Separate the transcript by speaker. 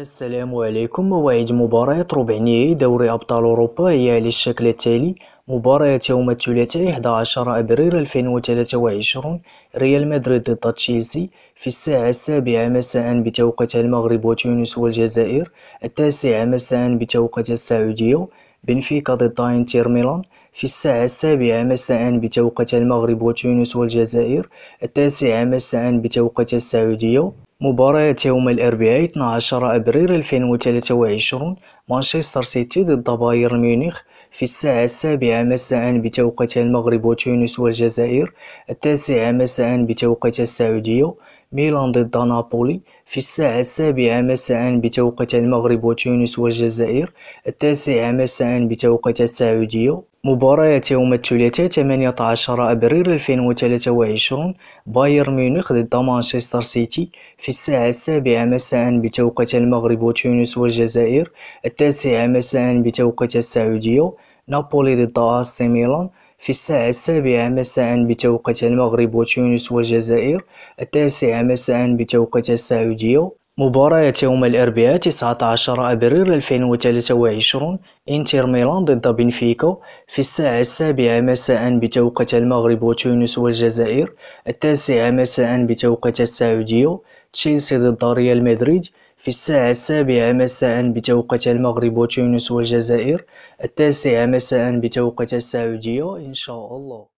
Speaker 1: السلام عليكم مواعيد مباريات ربع نهائي دوري أبطال أوروبا هي على الشكل التالي مباراة يوم الثلاثاء 11 أبريل 2023 ريال مدريد ضد تشيلسي في الساعة السابعة مساء بتوقيت المغرب وتونس والجزائر التاسعة مساء بتوقيت السعودية بنفيكا ضد إنتر ميلان في الساعة السابعة مساء بتوقيت المغرب وتونس والجزائر التاسعة مساء بتوقيت السعودية مباراة يوم الأربعاء 12 أبريل 2023 مانشستر سيتي ضد بايرن ميونخ في الساعة السابعة مساء بتوقيت المغرب وتونس والجزائر التاسعة مساء بتوقيت السعودية ميلان ضد نابولي في الساعة السابعة مساء بتوقيت المغرب وتونس والجزائر التاسعة مساء بتوقيت السعودية مباراة يوم الثلاثاء 18 أبريل 2023 بايرن ميونخ ضد مانشستر سيتي في الساعة السابعة مساء بتوقيت المغرب وتونس والجزائر التاسعة مساء بتوقيت السعودية نابولي ضد أستي ميلان في الساعة السابعة مساء بتوقيت المغرب وتونس والجزائر التاسعة مساء بتوقيت السعودية مباراة يوم الأربعاء 19 أبريل 2023 إنتر ميلان ضد بنفيكا في الساعة السابعة مساء بتوقيت المغرب وتونس والجزائر التاسعة مساء بتوقيت السعودية تشيلسي ضد ريال مدريد في الساعة السابعة مساء بتوقيت المغرب وتونس والجزائر التاسعة مساء بتوقيت السعودية إن شاء الله